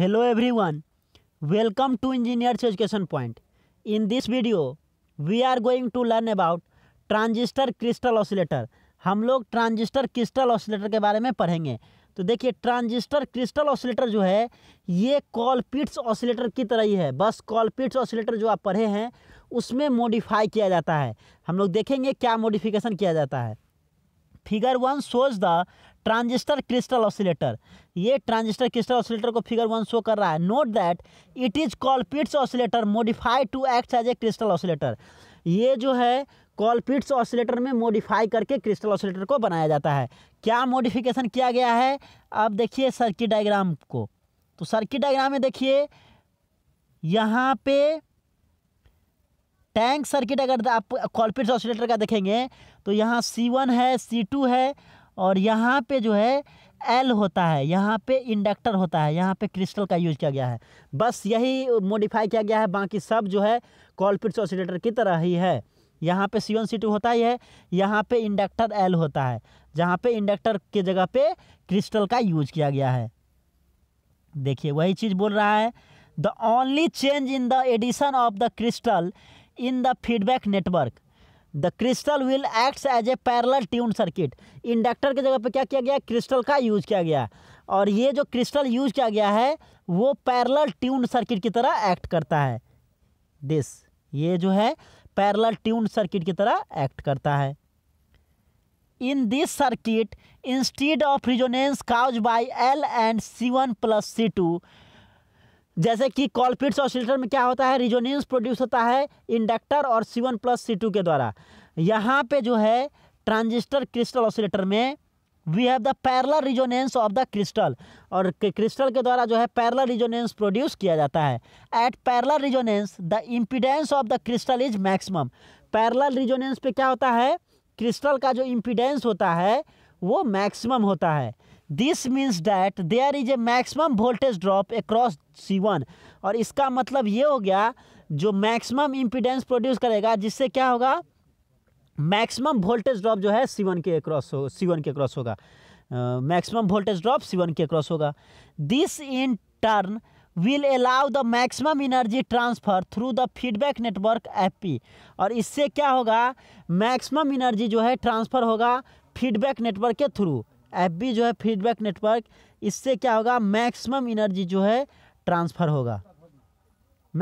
hello everyone welcome to engineers education point in this video we are going to learn about transistor crystal oscillator हम लोग transistor crystal oscillator के बारे में पढ़ेंगे तो देखिए ट्रांजिस्टर क्रिस्टल ऑसिलेटर जो है ये कॉलपिट्स ऑसिलेटर की तरह ही है बस कॉलपिट्स ऑसिलेटर जो आप पढ़े हैं उसमें मोडिफाई किया जाता है हम लोग देखेंगे क्या मोडिफिकेशन किया जाता है figure one shows the transistor crystal oscillator ये ट्रांजिस्टर क्रिस्टल ऑसिलेटर को फिगर वन शो कर रहा है note that it is Colpitts oscillator modified to act as a crystal oscillator ये जो है कॉलपिट्स ऑसिलेटर में मॉडिफाई करके क्रिस्टल ऑसिलेटर को बनाया जाता है क्या मॉडिफिकेशन किया गया है अब देखिए सर्किट डायग्राम को तो सर्किट डायग्राम में देखिए यहाँ पे टैंक सर्किट अगर आप कॉलपिट्स ऑसिलेटर का देखेंगे तो यहाँ सी वन है सी टू है और यहाँ पे जो है एल होता है यहाँ पे इंडक्टर होता है यहाँ पे क्रिस्टल का यूज किया गया है बस यही मॉडिफाई किया गया है बाकी सब जो है कॉलपिट्स ऑसिलेटर की तरह ही है यहाँ पे सी वन सी टू होता ही है यहाँ पे इंडक्टर एल होता है जहाँ पे इंडक्टर के जगह पे क्रिस्टल का यूज किया गया है देखिए वही चीज़ बोल रहा है the only change in the addition of the crystal in the feedback network the crystal will acts as a parallel tune circuit inductor के जगह पे क्या किया गया क्रिस्टल का यूज किया गया और ये जो क्रिस्टल यूज किया गया है वो पैरल ट्यून सर्किट की तरह एक्ट करता है दिस ये जो है पैरल ट्यून सर्किट की तरह एक्ट करता है in this circuit instead of resonance cause by L and C one plus C two जैसे कि कॉलपिट्स ऑसिलेटर में क्या होता है रिजोनेंस प्रोड्यूस होता है इंडक्टर और C one plus C two के द्वारा यहाँ पे जो है ट्रांजिस्टर क्रिस्टल ऑसिलेटर में we have the parallel resonance of the crystal और क्रिस्टल के द्वारा जो है पैरलर रिजोनेंस प्रोड्यूस किया जाता है at parallel resonance the impedance of the crystal is maximum parallel resonance पे क्या होता है क्रिस्टल का जो इम्पीडेंस होता है वो मैक्सिमम होता है this means that there is a maximum voltage drop across C one और इसका मतलब ये हो गया जो मैक्सिमम इम्पिडेंस प्रोड्यूस करेगा जिससे क्या होगा मैक्सिमम वोल्टेज ड्रॉप जो है सी वन के अक्रॉस हो सी वन के क्रॉस होगा maximum voltage drop C one के क्रॉस होगा this in turn will allow the maximum energy transfer through the feedback network F और इससे क्या होगा मैक्सिमम एनर्जी जो है ट्रांसफ़र होगा फीडबैक नेटवर्क के थ्रू एफ जो है फीडबैक नेटवर्क इससे क्या होगा मैक्सिमम एनर्जी जो है ट्रांसफ़र होगा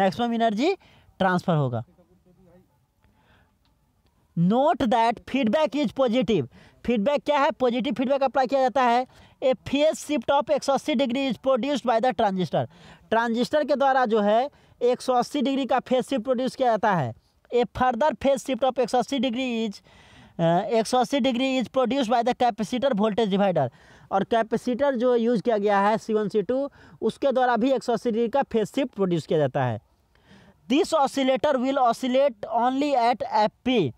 मैक्सिमम एनर्जी ट्रांसफ़र होगा note that feedback is positive feedback क्या है पॉजिटिव फीडबैक अप्लाई किया जाता है a phase shift of 180 degree is produced by the transistor transistor के द्वारा जो है 180 डिग्री का फेज शिफ्ट प्रोड्यूस किया जाता है a further phase shift of 180 degree is एक सौ अस्सी degree is produce by the capacitor voltage divider और कैपेसिटर जो यूज़ किया गया है सी वन सी टू उसके द्वारा भी एक सौ अस्सी डिग्री का फेज शिफ्ट प्रोड्यूस किया जाता है this oscillator will oscillate only at F P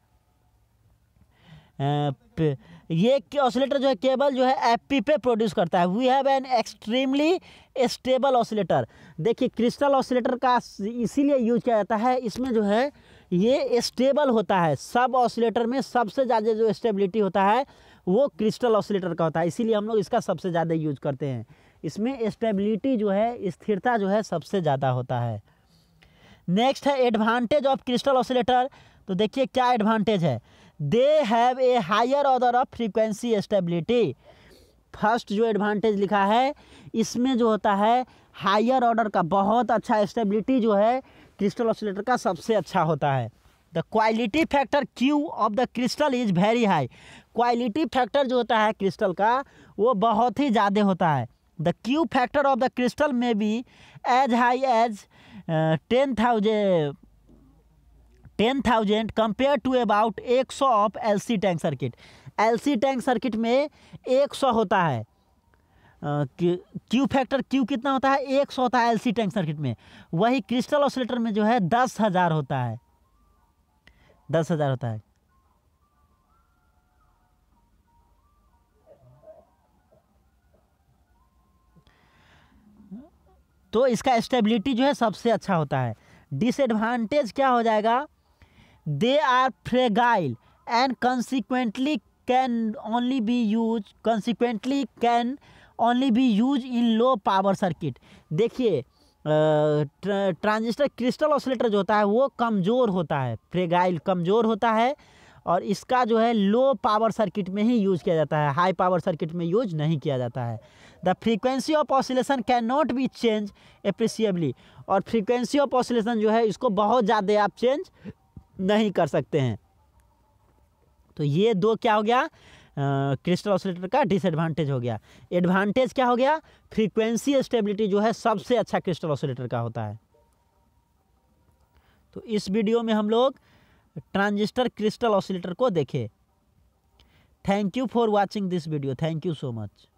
ये ऑसिलेटर जो है केबल जो है एफ पी पे प्रोड्यूस करता है we have an extremely stable oscillator देखिए क्रिस्टल ऑसिलेटर का इसीलिए यूज किया जाता है इसमें जो है ये स्टेबल होता है सब ऑसिलेटर में सबसे ज़्यादा जो स्टेबिलिटी होता है वो क्रिस्टल ऑसिलेटर का होता है इसीलिए हम लोग इसका सबसे ज़्यादा यूज करते हैं इसमें स्टेबिलिटी जो है स्थिरता जो है सबसे ज़्यादा होता है नेक्स्ट है एडवांटेज ऑफ क्रिस्टल ऑसिलेटर तो देखिए क्या एडवांटेज है they have a higher order of frequency stability first जो एडवांटेज लिखा है इसमें जो होता है हायर ऑर्डर का बहुत अच्छा स्टेबिलिटी जो है क्रिस्टल ऑसिलेटर का सबसे अच्छा होता है the quality factor Q of the crystal is very high quality factor जो होता है क्रिस्टल का वो बहुत ही ज़्यादा होता है the Q factor of the crystal में भी as high as ten thousand ten thousand compare to about एक सौ of L C tank circuit L C tank circuit में एक सौ होता है क्यू फैक्टर क्यू कितना होता है एक सौ होता है एलसी टैंक सर्किट में वही क्रिस्टल ऑसिलेटर में जो है दस हज़ार होता है दस हज़ार होता है तो इसका स्टेबिलिटी जो है सबसे अच्छा होता है डिसएडवांटेज क्या हो जाएगा they are fragile and consequently can only be use consequently can only be use in low power circuit देखिए ट्रांजिस्टर क्रिस्टल ऑसिलेटर जो होता है वो कमज़ोर होता है फ्रेगाइल कमज़ोर होता है और इसका जो है लो पावर सर्किट में ही यूज किया जाता है हाई पावर सर्किट में यूज नहीं किया जाता है the frequency of oscillation can not be change appreciably और फ्रीक्वेंसी ऑफ ऑसिलेशन जो है इसको बहुत ज़्यादा आप चेंज नहीं कर सकते हैं तो ये दो क्या हो गया क्रिस्टल ऑसिलेटर का डिसएडवांटेज हो गया एडवांटेज क्या हो गया फ्रीक्वेंसी स्टेबिलिटी जो है सबसे अच्छा क्रिस्टल ऑसिलेटर का होता है तो इस वीडियो में हम लोग ट्रांजिस्टर क्रिस्टल ऑसिलेटर को देखें thank you for watching this video thank you so much